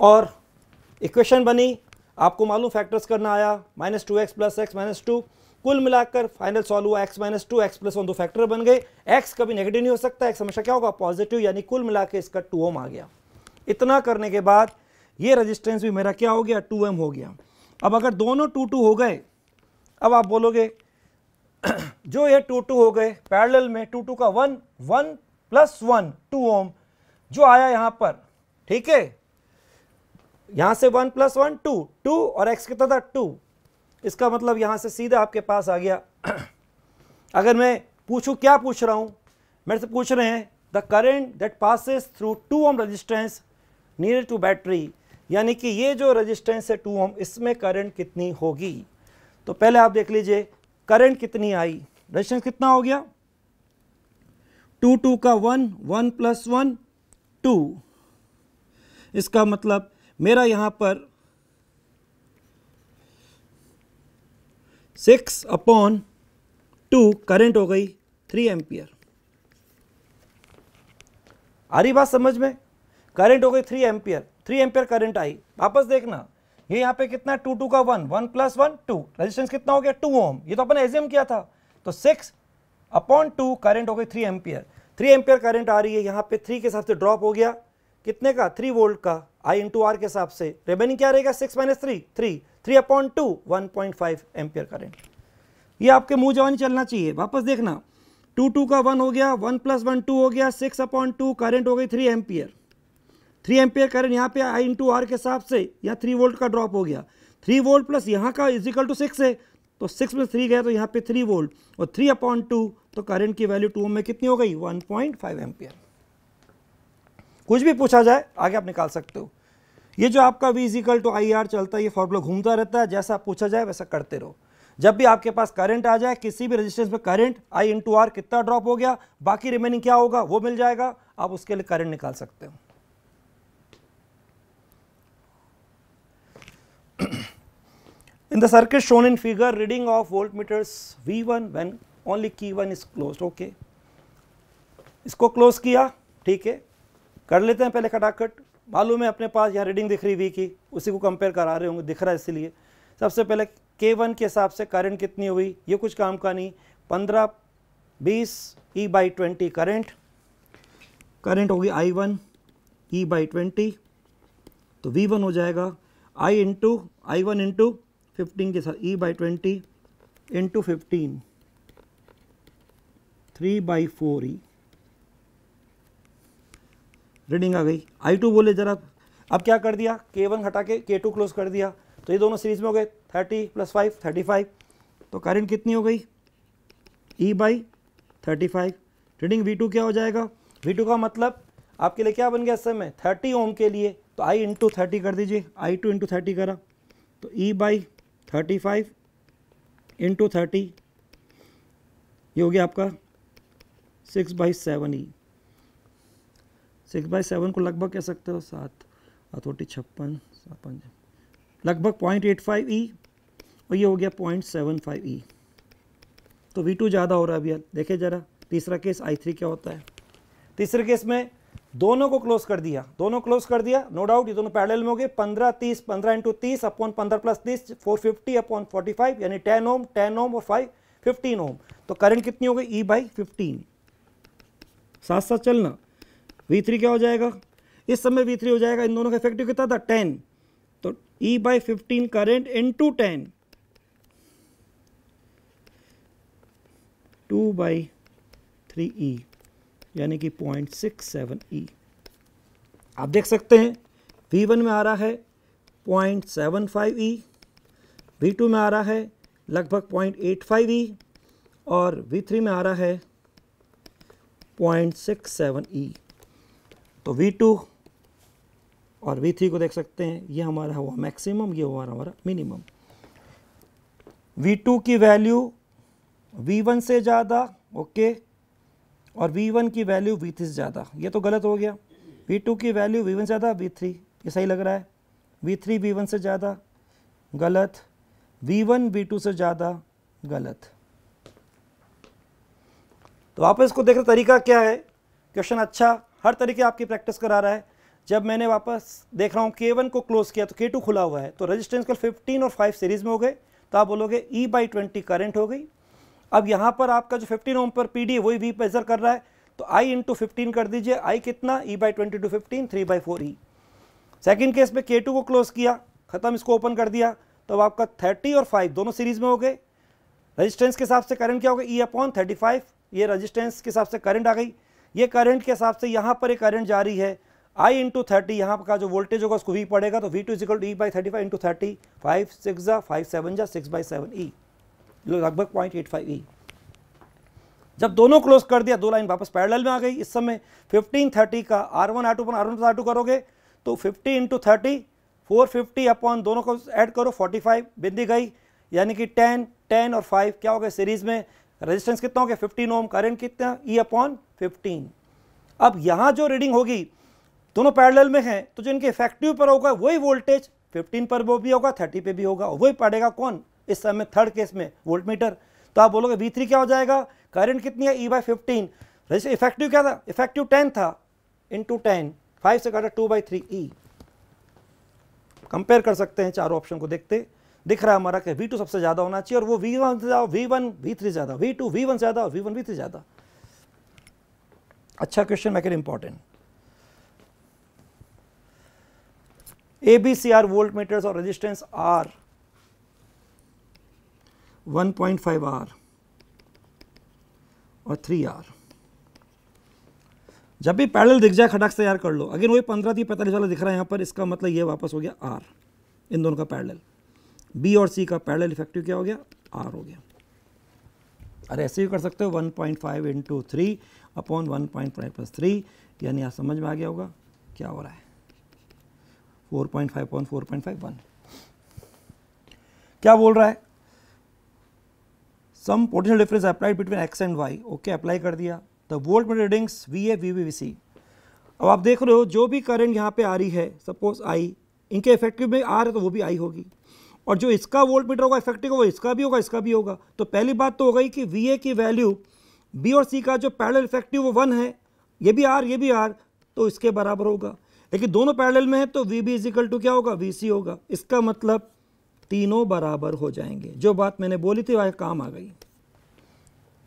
और इक्वेशन बनी आपको मालूम फैक्टर्स करना आया minus two X plus X minus two कुल मिलाकर फाइनल सॉल्व हुआ X minus two X plus one दो फैक्टर बन गए एक्स कभी नेगेटिव नहीं हो सकता एक्स हमेशा क्या होगा पॉजिटिव यानी कुल मिला के इसका टू ओम आ गया इतना करने के बाद ये रजिस्टेंस भी मेरा क्या हो गया टू एम हो गया अब अगर दोनों टू टू हो गए अब आप बोलोगे जो ये टू टू हो गए पैरेलल में टू टू का one one plus one two ohm जो आया यहाँ पर ठीक है यहाँ से one plus one two two और एक्स कितना था टू इसका मतलब यहाँ से सीधा आपके पास आ गया अगर मैं पूछूं क्या पूछ रहा हूँ मेरे से पूछ रहे हैं the current that passes through two ohm resistance near to battery यानी कि ये जो रजिस्टेंस है टू ओम इसमें करंट कितनी होगी तो पहले आप देख लीजिए करंट कितनी आई रजिस्टेंस कितना हो गया टू टू का one one plus one two इसका मतलब मेरा यहां पर सिक्स अपॉन टू करंट हो गई थ्री एम्पियर आ रही बात समझ में करंट हो गई three ampere three ampere current आई वापस देखना ये यहाँ पे कितना टू टू का one one plus one two resistance कितना हो गया टू ओम ये तो अपन एज्यूम किया था तो सिक्स अपॉन टू करंट हो गई three ampere three ampere current आ रही है यहाँ पे थ्री के हिसाब से ड्रॉप हो गया कितने का थ्री वोल्ट का आई इंटू आर के हिसाब से रेवेन्यू क्या रहेगा six minus three three three upon two one point five ampere current ये आपके मुंह जवानी चलना चाहिए वापस देखना टू टू का वन हो गया वन प्लस वन टू हो गया सिक्स अपॉन टू करेंट हो गई three ampere three ampere current यहाँ पे आई इंटू आर के हिसाब से यहाँ थ्री वोल्ट का ड्रॉप हो गया थ्री वोल्ट प्लस यहाँ का इजिकल टू सिक्स है तो सिक्स में थ्री गया तो यहाँ पे थ्री वोल्ट और थ्री अपॉइंट टू तो करंट की वैल्यू टू में कितनी हो गई वन पॉइंट फाइव एम्पेयर कुछ भी पूछा जाए आगे आप निकाल सकते हो ये जो आपका V is equal to I R चलता है ये फॉर्मूला घूमता रहता है जैसा पूछा जाए वैसा करते रहो जब भी आपके पास करंट आ जाए किसी भी रेजिस्टेंस में करंट आई इंटू आर कितना ड्रॉप हो गया बाकी रिमेनिंग क्या होगा वो मिल जाएगा आप उसके लिए करंट निकाल सकते हो In the circuit shown in figure, reading of voltmeters V1 when only key 1 is closed. Okay. इसको क्लोज किया ठीक है कर लेते हैं पहले खटाखट मालूम है अपने पास यहाँ रीडिंग दिख रही वी की उसी को कंपेयर करा रहे होंगे दिख रहा है इसलिए सबसे पहले के वन के हिसाब से करंट कितनी हुई ये कुछ काम का नहीं पंद्रह बीस E by twenty current current होगी I one E by twenty तो वी वन हो जाएगा I into I one into fifteen के साथ E by twenty into fifteen three by four E reading आ गई आई टू बोले जरा अब क्या कर दिया के वन हटा के के टू क्लोज कर दिया तो ये दोनों सीरीज में हो गए thirty plus five thirty five तो करंट कितनी हो गई E by thirty five reading V two क्या हो जाएगा वी टू का मतलब आपके लिए क्या बन गया समय थर्टी ओम के लिए तो आई इंटू थर्टी कर दीजिए आई टू इंटू थर्टी करा तो E e by thirty five into thirty ये हो गया आपका six by seven E six by seven को लगभग कह सकते हो सात अथोटी छप्पन छप्पन लगभग पॉइंट एट फाइव ई और ये हो गया पॉइंट सेवन फाइव ई तो वी टू ज़्यादा हो रहा है अभी देखे ज़रा तीसरा केस आई थ्री क्या होता है तीसरे केस में दोनों को क्लोज कर दिया दोनों क्लोज कर दिया नो डाउट ये दोनों पैरेलल में हो गए पंद्रह तीस पंद्रह इंटू तीस अपॉन पंद्रह प्लस तीस four fifty upon forty five यानी टेन ओम टेन ओम और फाइव फिफ्टीन ओम तो करंट कितनी हो गई ई बाई फिफ्टीन साथ साथ चलना वी थ्री क्या हो जाएगा इस समय वी थ्री हो जाएगा इन दोनों का इफेक्टिव कितना था टेन तो E by fifteen current into ten two by three E यानी कि पॉइंट सिक्स सेवन ई आप देख सकते हैं वी वन में आ रहा है point seven five E V two में आ रहा है लगभग पॉइंट एट फाइव ई और वी थ्री में आ रहा है पॉइंट सिक्स सेवन ई तो वी टू और वी थ्री को देख सकते हैं ये हमारा हुआ मैक्सिमम ये हुआ हमारा मिनिमम वी टू की वैल्यू वी वन से ज़्यादा ओके okay, और वी वन की वैल्यू वी थ्री से ज़्यादा ये तो गलत हो गया वी टू की वैल्यू वी वन से ज़्यादा वी थ्री ये सही लग रहा है वी थ्री वी वन से ज़्यादा गलत वी वन वी टू से ज़्यादा गलत तो वापस को देखने तरीका क्या है क्वेश्चन अच्छा हर तरीके आपकी प्रैक्टिस करा रहा है जब मैंने वापस देख रहा हूँ के वन को क्लोज किया तो के टू खुला हुआ है तो रजिस्टेंस कल फिफ्टीन और फाइव सीरीज में हो गए तो आप बोलोगे ई बाई ट्वेंटी करेंट हो गई अब यहाँ पर आपका जो फिफ्टीन ओम पर पी डी वही वी प्रेजर कर रहा है तो आई इंटू फिफ्टीन कर दीजिए आई कितना E by twenty two fifteen three by four E second case में के टू को क्लोज किया ख़त्म इसको ओपन कर दिया तो अब आपका थर्टी और फाइव दोनों सीरीज़ में हो गए रजिस्टेंस के हिसाब से करंट क्या होगा ई अपॉन थर्टी फाइव ये रजिस्टेंस के हिसाब से करंट आ गई ये करंट के हिसाब से यहाँ पर एक करंट जा रही है आई इंटू थर्टी यहाँ का जो वोल्टेज होगा उसको वी पड़ेगा तो V two is equal E by thirty five into thirty five six जा फाइव सेवन जा सिक्स बाई सेवन ई लगभग पॉइंट एट फाइव ई जब दोनों क्लोज कर दिया दो लाइन वापस पैरेलल में आ गई इस समय फिफ्टीन थर्टी का R one R two R one plus R two करोगे तो fifty into thirty four fifty upon दोनों को ऐड करो फोर्टी फाइव बिंदी गई यानी कि टेन टेन और फाइव क्या हो गया सीरीज में रेजिस्टेंस कितना हो गया फिफ्टीन ओम करेंट कितना ई अपॉन फिफ्टीन अब यहाँ जो रीडिंग होगी दोनों पैरेलल में हैं तो जो इनके इफेक्टिव पर होगा वही वोल्टेज 15 पर वो भी होगा 30 पे भी होगा वही पड़ेगा कौन इस समय थर्ड केस में वोल्ट मीटर तो आप बोलोगे वी क्या हो जाएगा करंट कितनी है E by fifteen resistor effective क्या था इफेक्टिव टेन था इन टू टेन फाइव से काटा two by three E compare कर सकते हैं चारों ऑप्शन को देखते दिख रहा है हमारा कि V2 सबसे ज़्यादा होना चाहिए और वो V1 से ज़्यादा V1 V3 ज़्यादा वी V1 ज़्यादा और वी V3 ज़्यादा अच्छा क्वेश्चन मैके important A B C are voltmeters और रेजिस्टेंस आर 1.5 आर और थ्री आर जब भी पैडल दिख जाए खटक से यार कर लो अगेन वही पंद्रह थी पैंतालीस वाला दिख रहा है यहाँ पर इसका मतलब ये वापस हो गया आर इन दोनों का पैडल बी और सी का पैडल इफेक्टिव क्या हो गया आर हो गया अरे ऐसे भी कर सकते हो 1.5 point five into three upon one point five plus three यानी आप समझ में आ गया होगा क्या हो रहा है four point five upon four point five one क्या बोल रहा है some potential difference applied between X and Y okay apply कर दिया the voltmeter readings V A V V V C अब आप देख रहे हो जो भी करंट यहाँ पे आ रही है सपोज आई इनके इफेक्टिव में आ है तो वो भी आई होगी और जो इसका वोल्ट मीटर होगा इफेक्टिव होगा इसका भी होगा इसका भी होगा तो पहली बात तो हो गई कि वी ए की वैल्यू बी और सी का जो पैरल इफेक्टिव वो वन है ये भी आर ये भी आर तो इसके बराबर होगा लेकिन दोनों पैरल में है तो वी बी इजिकल टू क्या होगा वी सी होगा इसका मतलब तीनों बराबर हो जाएंगे जो बात मैंने बोली थी वह काम आ गई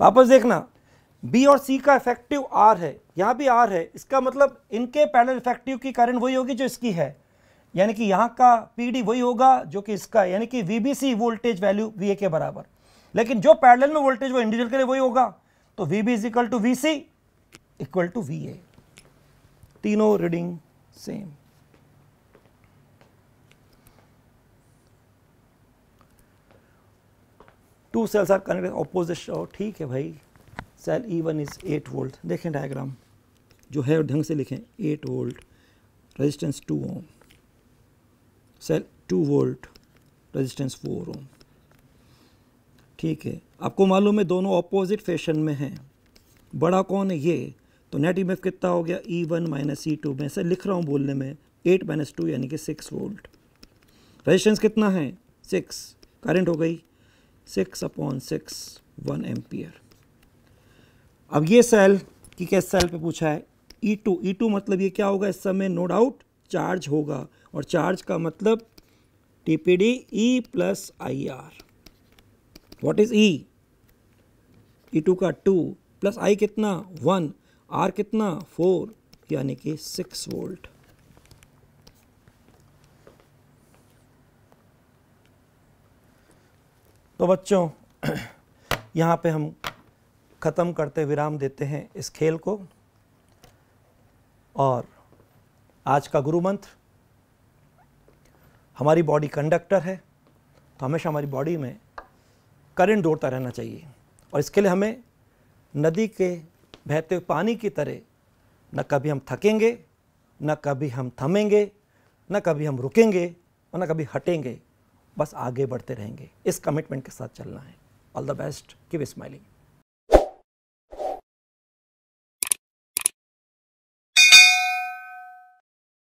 वापस देखना बी और सी का इफेक्टिव आर है यहां भी आर है इसका मतलब इनके पैनल इफेक्टिव की कारण वही होगी जो इसकी है यानी कि यहां का पीडी वही होगा जो कि इसका यानी कि वीबीसी वोल्टेज वैल्यू वी के बराबर लेकिन जो पैरेलल में वोल्टेज वो इंडिविजुअल के लिए वही होगा तो V B is equal to V equal to V तीनों reading same two cells are connected और ठीक है भाई cell E one is eight volt देखें डायग्राम जो है ढंग से लिखें eight volt resistance two ohm cell two volt resistance four ohm ठीक है आपको मालूम है दोनों अपोजिट फैशन में हैं बड़ा कौन है ये तो नेट ई e कितना हो गया E one minus E two मैं ऐसे लिख रहा हूँ बोलने में एट माइनस टू यानी कि सिक्स वोल्ट रेजिस्टेंस कितना है सिक्स करंट हो गई six upon six one ampere अब ये सेल कि किस सेल पे पूछा है ई टू ई टू मतलब ये क्या होगा इस समय नो डाउट चार्ज होगा और चार्ज का मतलब T P D E plus I R what is E E two का टू प्लस आई कितना वन आर कितना फोर यानी कि सिक्स वोल्ट तो बच्चों यहाँ पे हम ख़त्म करते विराम देते हैं इस खेल को और आज का गुरु मंत्र हमारी बॉडी कंडक्टर है तो हमेशा हमारी बॉडी में करंट दौड़ता रहना चाहिए और इसके लिए हमें नदी के बहते हुए पानी की तरह न कभी हम थकेंगे न कभी हम थमेंगे न कभी हम रुकेंगे और न कभी हटेंगे बस आगे बढ़ते रहेंगे इस कमिटमेंट के साथ चलना है all the best we smiling